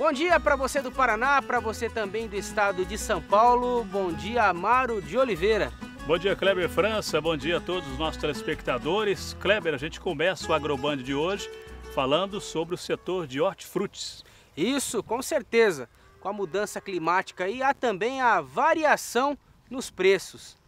Bom dia para você do Paraná, para você também do estado de São Paulo. Bom dia, Amaro de Oliveira. Bom dia, Kleber França. Bom dia a todos os nossos telespectadores. Kleber, a gente começa o Agroband de hoje falando sobre o setor de hortifrutis. Isso, com certeza. Com a mudança climática e há também a variação nos preços.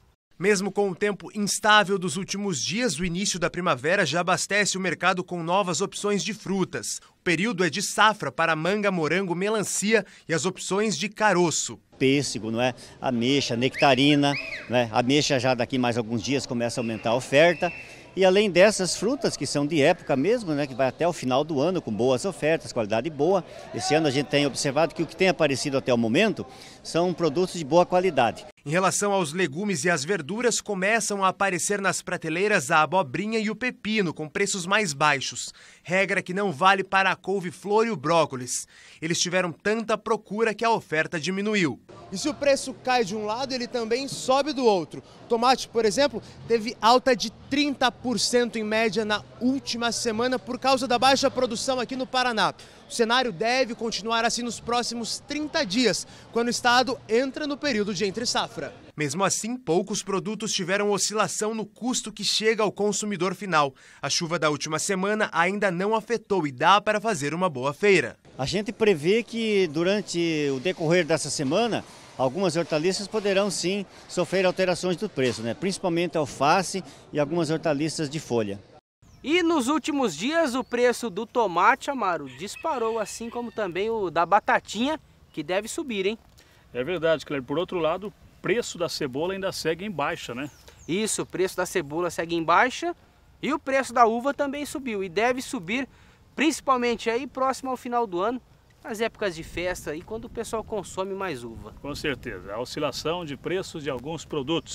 Mesmo com o tempo instável dos últimos dias, o início da primavera já abastece o mercado com novas opções de frutas. O período é de safra para manga, morango, melancia e as opções de caroço. Pêssego, não é? ameixa, nectarina. Não é? Ameixa já daqui mais alguns dias começa a aumentar a oferta. E além dessas frutas que são de época mesmo, né, que vai até o final do ano com boas ofertas, qualidade boa. Esse ano a gente tem observado que o que tem aparecido até o momento são produtos de boa qualidade. Em relação aos legumes e às verduras, começam a aparecer nas prateleiras a abobrinha e o pepino, com preços mais baixos, regra que não vale para a couve-flor e o brócolis. Eles tiveram tanta procura que a oferta diminuiu. E se o preço cai de um lado, ele também sobe do outro. tomate, por exemplo, teve alta de 30% em média na última semana por causa da baixa produção aqui no Paraná. O cenário deve continuar assim nos próximos 30 dias, quando o estado entra no período de entre-safra safra. Mesmo assim, poucos produtos tiveram oscilação no custo que chega ao consumidor final. A chuva da última semana ainda não afetou e dá para fazer uma boa feira. A gente prevê que durante o decorrer dessa semana, algumas hortaliças poderão sim sofrer alterações do preço, né? principalmente alface e algumas hortaliças de folha. E nos últimos dias o preço do tomate amaro disparou, assim como também o da batatinha, que deve subir, hein? É verdade, Cleber. Por outro lado, preço da cebola ainda segue em baixa, né? Isso, o preço da cebola segue em baixa e o preço da uva também subiu e deve subir principalmente aí próximo ao final do ano, nas épocas de festa e quando o pessoal consome mais uva. Com certeza, a oscilação de preços de alguns produtos.